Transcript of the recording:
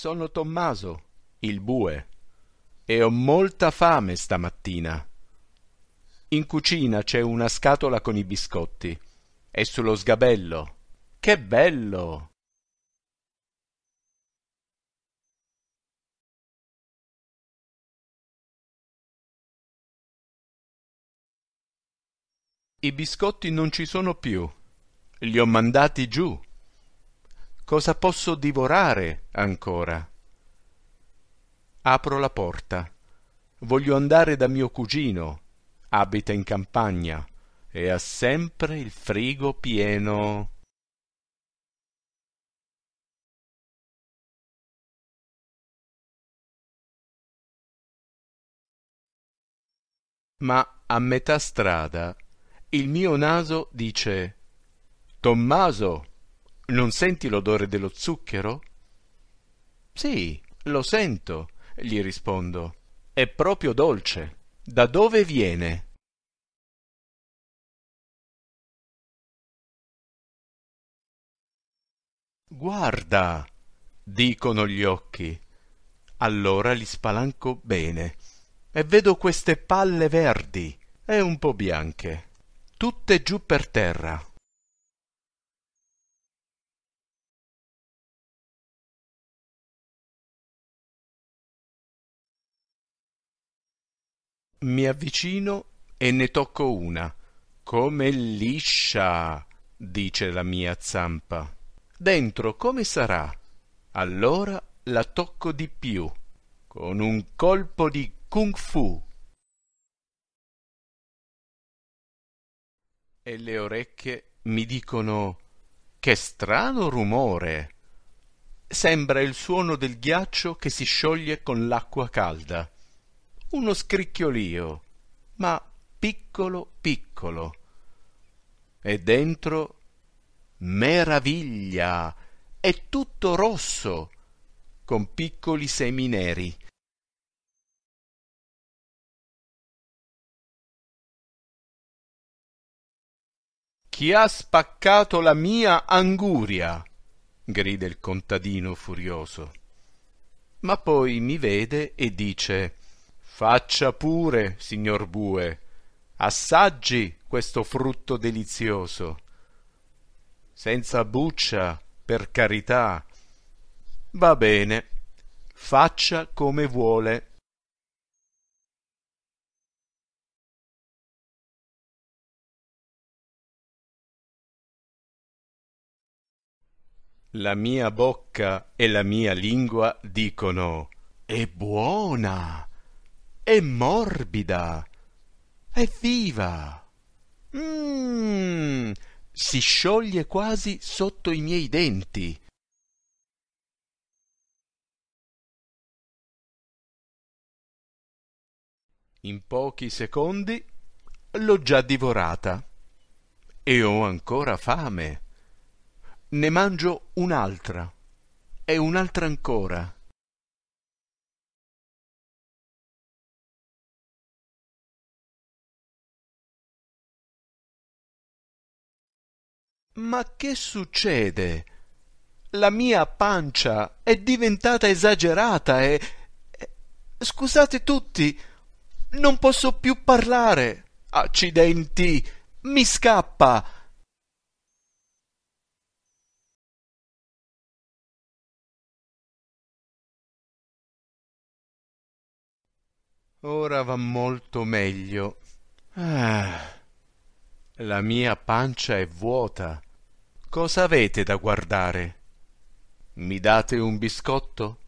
Sono Tommaso, il bue, e ho molta fame stamattina. In cucina c'è una scatola con i biscotti e sullo sgabello. Che bello! I biscotti non ci sono più. Li ho mandati giù cosa posso divorare ancora? Apro la porta. Voglio andare da mio cugino. Abita in campagna e ha sempre il frigo pieno. Ma a metà strada il mio naso dice Tommaso, non senti l'odore dello zucchero? Sì, lo sento, gli rispondo. È proprio dolce. Da dove viene? Guarda, dicono gli occhi. Allora li spalanco bene e vedo queste palle verdi e un po' bianche, tutte giù per terra. mi avvicino e ne tocco una. Com'è liscia, dice la mia zampa. Dentro come sarà? Allora la tocco di più, con un colpo di kung fu. E le orecchie mi dicono che strano rumore. Sembra il suono del ghiaccio che si scioglie con l'acqua calda uno scricchiolio, ma piccolo piccolo. E dentro meraviglia, è tutto rosso, con piccoli semi neri. Chi ha spaccato la mia anguria? grida il contadino furioso. Ma poi mi vede e dice Faccia pure, signor bue, assaggi questo frutto delizioso. Senza buccia, per carità. Va bene, faccia come vuole. La mia bocca e la mia lingua dicono è buona è morbida, è viva. Mmm, si scioglie quasi sotto i miei denti. In pochi secondi l'ho già divorata e ho ancora fame. Ne mangio un'altra e un'altra ancora. Ma che succede? La mia pancia è diventata esagerata e... Scusate tutti, non posso più parlare. Accidenti, mi scappa. Ora va molto meglio. Ah, la mia pancia è vuota Cosa avete da guardare? Mi date un biscotto?